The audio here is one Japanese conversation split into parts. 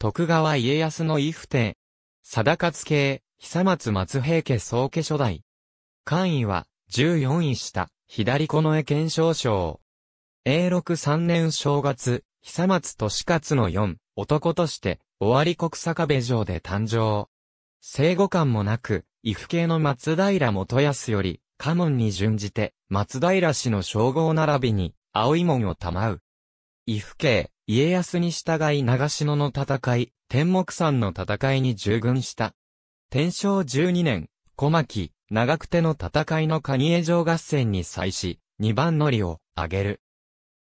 徳川家康の伊父帝。貞勝系、久松松平家宗家初代。官位は、14位下、左近衛県少将。永禄3年正月、久松利勝の4、男として、尾張国坂部城で誕生。生後感もなく、威父系の松平元康より、家門に準じて、松平氏の称号並びに、青い門を賜う。威父系、家康に従い長篠の戦い、天目山の戦いに従軍した。天正12年、小牧、長久手の戦いの蟹江城合戦に際し、二番乗りを挙げる。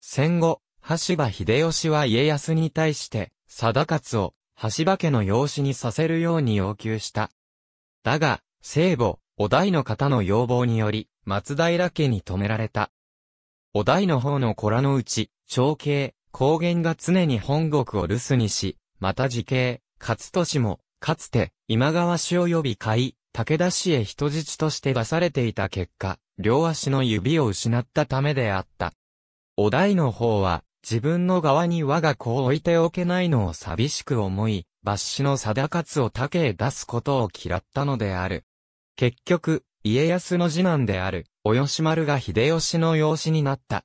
戦後、橋場秀吉は家康に対して、貞勝を、橋場家の養子にさせるように要求した。だが、聖母、お代の方の要望により、松平家に止められた。お代の方の子らのうち、長兄、高原が常に本国を留守にし、また時系、勝利も、かつて、今川氏を呼び買い、武田氏へ人質として出されていた結果、両足の指を失ったためであった。お題の方は、自分の側に我が子を置いておけないのを寂しく思い、抜死の定勝を竹へ出すことを嫌ったのである。結局、家康の次男である、およし丸が秀吉の養子になった。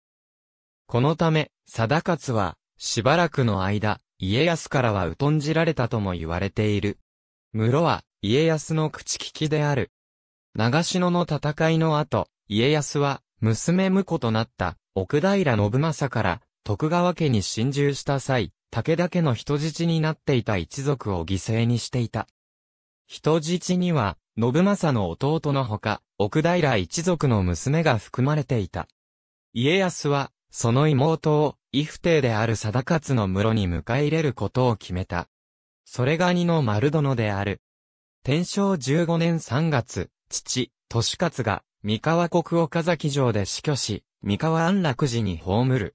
このため、貞勝は、しばらくの間、家康からは疎んじられたとも言われている。室は、家康の口利きである。長篠の戦いの後、家康は、娘婿となった、奥平信正から、徳川家に侵入した際、武田家の人質になっていた一族を犠牲にしていた。人質には、信正の弟のほか、奥平一族の娘が含まれていた。家康は、その妹を、伊不定である定勝の室に迎え入れることを決めた。それが二の丸殿である。天正十五年三月、父、利勝が、三河国岡崎城で死去し、三河安楽寺に葬る。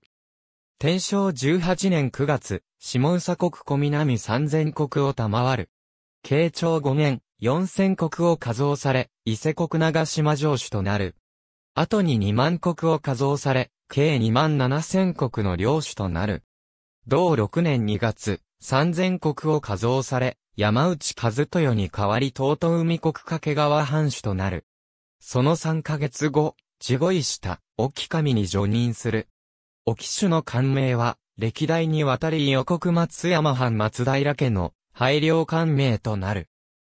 天正十八年九月、下総国小南三千国を賜る。慶長五年、四千国を加増され、伊勢国長島城主となる。後に2万国を加増され、計2万7千国の領主となる。同6年2月、3千国を加増され、山内和豊に代わり東東海国掛川藩主となる。その3ヶ月後、地後した、沖上に除任する。沖主の官名は、歴代にわたり予告松山藩松平家の、廃領官名となる。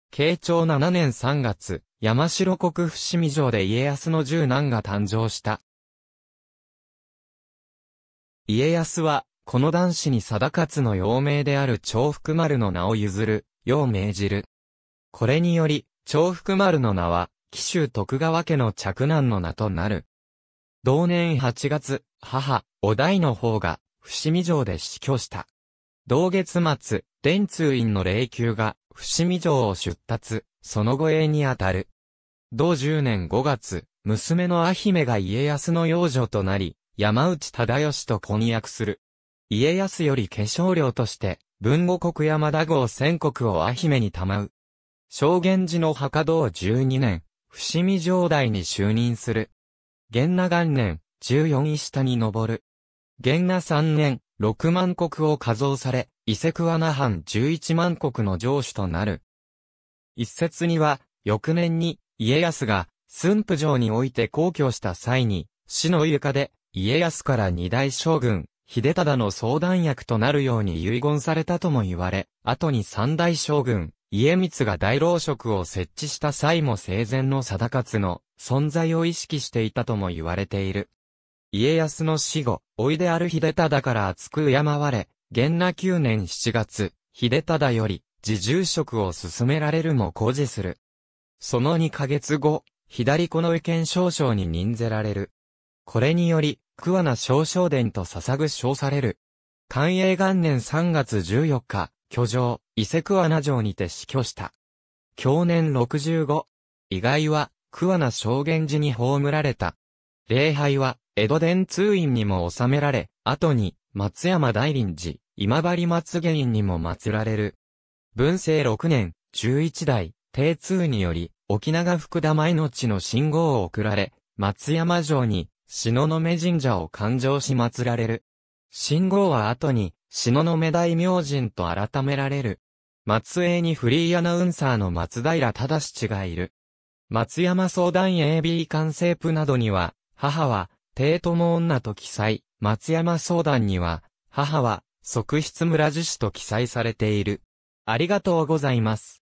慶長7年3月、山城国伏見城で家康の十男が誕生した。家康は、この男子に定勝の幼名である長福丸の名を譲る、よう命じる。これにより、長福丸の名は、紀州徳川家の嫡男の名となる。同年8月、母、お代の方が、伏見城で死去した。同月末、伝通院の霊柩が、伏見城を出立、その護衛にあたる。同10年5月、娘のア姫が家康の養女となり、山内忠義と婚約する。家康より化粧料として、文後国山田郷千国をア姫に賜う。正源寺の墓道12年、伏見城代に就任する。元那元年、14位下に上る。元那3年、6万国を加増され、伊勢桑名藩11万国の城主となる。一説には、翌年に、家康が駿府城において皇居した際に、死の床で家康から二代将軍、秀忠の相談役となるように遺言されたとも言われ、後に三代将軍、家光が大老職を設置した際も生前の定勝の存在を意識していたとも言われている。家康の死後、おいである秀忠から厚く敬われ、元那9年7月、秀忠より、自重職を進められるも工事する。その2ヶ月後、左子の意見少将に任ぜられる。これにより、桑名少将殿と捧ぐ称される。寛永元年3月14日、居城、伊勢桑名城にて死去した。去年65。意外は、桑名証言寺に葬られた。礼拝は、江戸伝通院にも収められ、後に、松山大林寺、今治松原院にも祀られる。文政6年、11代、定通により、沖縄福田前の地の信号を送られ、松山城に、篠の目神社を勘定し祀られる。信号は後に、篠の目大明神と改められる。松江にフリーアナウンサーの松平忠七がいる。松山相談 AB 完成譜などには、母は、帝都の女と記載、松山相談には、母は、側室村樹氏と記載されている。ありがとうございます。